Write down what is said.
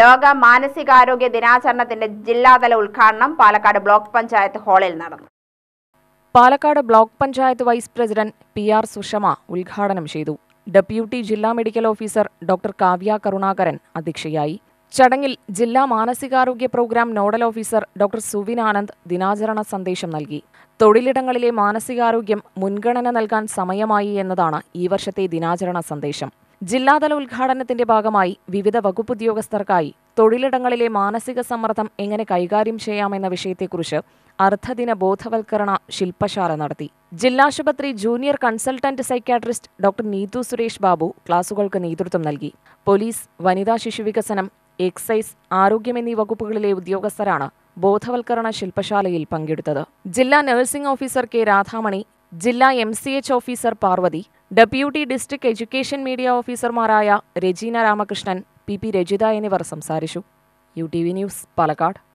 ലോക മാനസികാരോഗ്യ ദിനാചരണത്തിന്റെ ജില്ലാതല ഉദ്ഘാടനം പാലക്കാട് ബ്ലോക്ക് പഞ്ചായത്ത് ഹാളിൽ നടന്നു Palakkad block panchayat vice president P R Sushama ഉദ്ഘാടനം ചെയ്തു ഡെപ്യൂട്ടി ജില്ലാ medical officer doctor Kavya Karunakaran അധ്യക്ഷയായി ചടങ്ങിൽ ജില്ലാ മാനസികാരോഗ്യ programme nodal officer doctor Suvin Anand ദിനാചരണ സന്ദേശം നൽകി തൊഴിലിടങ്ങളിലെ മാനസികാരോഗ്യം മുൻഗണന നൽകാൻ സമയമായി എന്നതാണ് ഈ വർഷത്തെ ദിനാചരണ സന്ദേശം ജില്ലാതല ഉദ്ഘാടനത്തിന്റെ ഭാഗമായി വിവിധ വകുപ്പ് ഉദ്യോഗസ്ഥർക്കായി തൊഴിലിടങ്ങളിലെ മാനസിക സമ്മർദ്ദം എങ്ങനെ കൈകാര്യം ചെയ്യാമെന്ന വിഷയത്തെക്കുറിച്ച് അർദ്ധദിന ബോധവൽക്കരണ ശില്പശാല നടത്തി ജില്ലാശുപത്രി junior consultant psychiatrist doctor Neethu Suresh Babu ക്ലാസുകൾക്ക് നേതൃത്വം നൽകി പോലീസ് വനിതാ ശിശുവികസനം എക്സൈസ് ആരോഗ്യം എന്നീ വകുപ്പുകളിലെ ഉദ്യോഗസ്ഥരാണ് ബോധവൽക്കരണ ശില്പശാലയിൽ പങ്കെടുത്തത് ജില്ലാ നഴ്സിംഗ് ഓഫീസർ കെ രാധാമണി ജില്ലാ M C H officer Parvathi deputy district education media ഓഫീസർമാരായ രജീന രാമകൃഷ്ണൻ പി പി രജിത എന്നിവർ സംസാരിച്ചു U T V news Palakkad